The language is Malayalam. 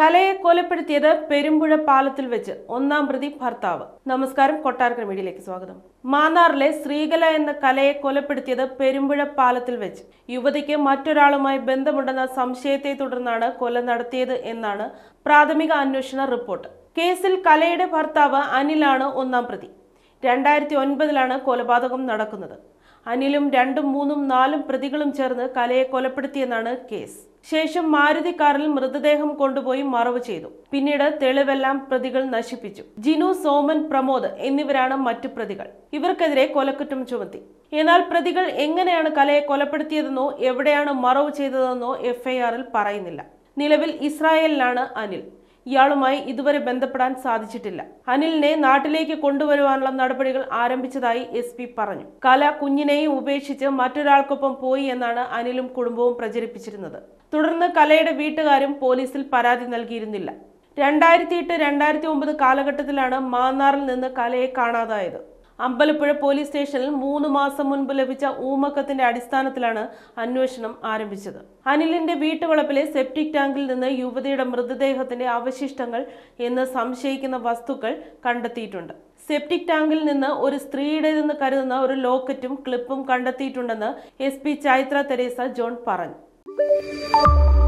കലയെ കൊലപ്പെടുത്തിയത് പെരുമ്പുഴ പാലത്തിൽ വെച്ച് ഒന്നാം പ്രതി ഭർത്താവ് നമസ്കാരം കൊട്ടാരക്കര മീഡിയയിലേക്ക് സ്വാഗതം മാന്നാറിലെ ശ്രീകല എന്ന കലയെ കൊലപ്പെടുത്തിയത് പെരുമ്പുഴ പാലത്തിൽ വെച്ച് യുവതിക്ക് മറ്റൊരാളുമായി ബന്ധമുണ്ടെന്ന സംശയത്തെ തുടർന്നാണ് കൊല നടത്തിയത് എന്നാണ് പ്രാഥമിക അന്വേഷണ റിപ്പോർട്ട് കേസിൽ കലയുടെ ഭർത്താവ് അനിലാണ് ഒന്നാം പ്രതി രണ്ടായിരത്തി ഒൻപതിലാണ് കൊലപാതകം നടക്കുന്നത് അനിലും രണ്ടും മൂന്നും നാലും പ്രതികളും ചേർന്ന് കലയെ കൊലപ്പെടുത്തിയെന്നാണ് കേസ് ശേഷം മാരുതി കാറിൽ മൃതദേഹം കൊണ്ടുപോയി മറവ് ചെയ്തു പിന്നീട് തെളിവെല്ലാം പ്രതികൾ നശിപ്പിച്ചു ജിനു സോമൻ പ്രമോദ് എന്നിവരാണ് മറ്റു പ്രതികൾ ഇവർക്കെതിരെ കൊലക്കുറ്റം ചുമത്തി എന്നാൽ പ്രതികൾ എങ്ങനെയാണ് കലയെ കൊലപ്പെടുത്തിയതെന്നോ എവിടെയാണ് മറവ് ചെയ്തതെന്നോ എഫ്ഐആറിൽ പറയുന്നില്ല നിലവിൽ ഇസ്രായേലിലാണ് അനിൽ ഇയാളുമായി ഇതുവരെ ബന്ധപ്പെടാൻ സാധിച്ചിട്ടില്ല അനിലിനെ നാട്ടിലേക്ക് കൊണ്ടുവരുവാനുള്ള നടപടികൾ ആരംഭിച്ചതായി എസ് പറഞ്ഞു കല കുഞ്ഞിനെയും ഉപേക്ഷിച്ച് മറ്റൊരാൾക്കൊപ്പം പോയി എന്നാണ് അനിലും കുടുംബവും പ്രചരിപ്പിച്ചിരുന്നത് തുടർന്ന് കലയുടെ വീട്ടുകാരും പോലീസിൽ പരാതി നൽകിയിരുന്നില്ല രണ്ടായിരത്തി എട്ട് രണ്ടായിരത്തി ഒമ്പത് കാലഘട്ടത്തിലാണ് മാന്നാറിൽ നിന്ന് കലയെ കാണാതായത് അമ്പലപ്പുഴ പോലീസ് സ്റ്റേഷനിൽ മൂന്ന് മാസം മുൻപ് ലഭിച്ച ഊമക്കത്തിന്റെ അടിസ്ഥാനത്തിലാണ് അന്വേഷണം ആരംഭിച്ചത് അനിലിന്റെ വീട്ടുവളപ്പിലെ സെപ്റ്റിക് ടാങ്കിൽ നിന്ന് യുവതിയുടെ മൃതദേഹത്തിന്റെ അവശിഷ്ടങ്ങൾ എന്ന് സംശയിക്കുന്ന വസ്തുക്കൾ കണ്ടെത്തിയിട്ടുണ്ട് സെപ്റ്റിക് ടാങ്കിൽ നിന്ന് ഒരു സ്ത്രീയുടേതെന്ന് കരുതുന്ന ഒരു ലോക്കറ്റും ക്ലിപ്പും കണ്ടെത്തിയിട്ടുണ്ടെന്ന് S P Chaithra Teresa John പറഞ്ഞു